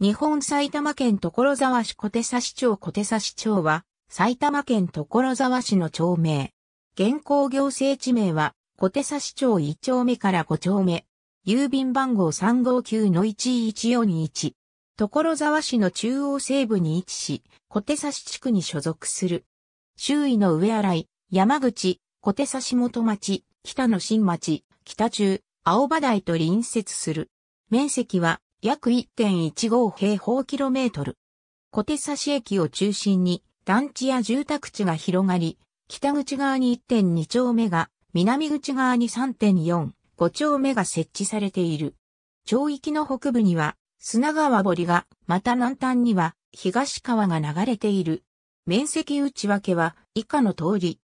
日本埼玉県所沢市小手差市町小手差市町は、埼玉県所沢市の町名。現行行政地名は、小手差市町1丁目から5丁目。郵便番号359-11421。所沢市の中央西部に位置し、小手差地区に所属する。周囲の上洗い、山口、小手差元町、北野新町、北中、青葉台と隣接する。面積は約1.15平方キロメートル。小手差し駅を中心に団地や住宅地が広がり、北口側に1.2丁目が、南口側に3.4、5丁目が設置されている。町域の北部には砂川堀が、また南端には東川が流れている。面積内訳は以下の通り。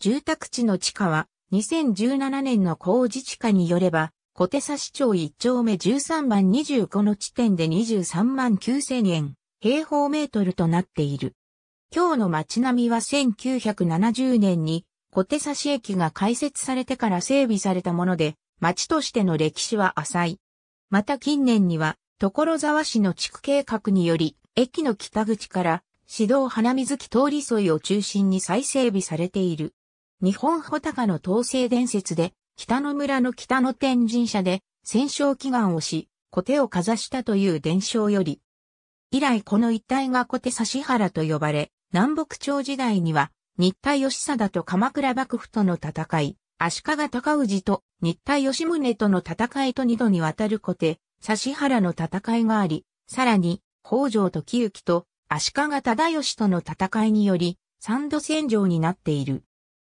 住宅地の地価は2017年の工事地価によれば小手差町1丁目13番25の地点で23万9000円、平方メートルとなっている。今日の街並みは1970年に小手差駅が開設されてから整備されたもので、町としての歴史は浅い。また近年には、所沢市の地区計画により、駅の北口から市道花水木通り沿いを中心に再整備されている。日本穂高の東西伝説で北の村の北の天神社で戦勝祈願をし、小手をかざしたという伝承より、以来この一帯が小手指原と呼ばれ、南北朝時代には、日田義貞と鎌倉幕府との戦い、足利尊氏と日田義宗との戦いと二度にわたる小手、指原の戦いがあり、さらに、北条時行と足利忠義との戦いにより、三度戦場になっている。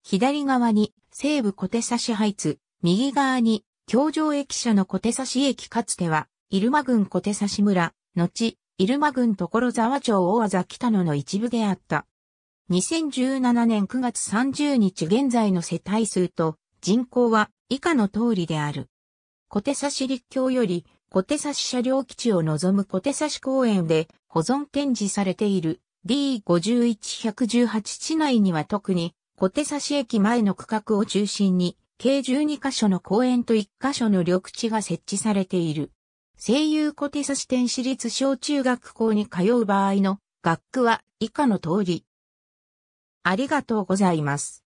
左側に西部小手差しハイツ、右側に、京城駅舎の小手差し駅かつては、入間郡小手差し村、後、入間郡所沢町大和北野の一部であった。2017年9月30日現在の世帯数と人口は以下の通りである。小手差し立橋より小手差し車両基地を望む小手差し公園で保存展示されている D51118 地内には特に小手差し駅前の区画を中心に、計12カ所の公園と1カ所の緑地が設置されている。声優小手差し店私立小中学校に通う場合の学区は以下の通り。ありがとうございます。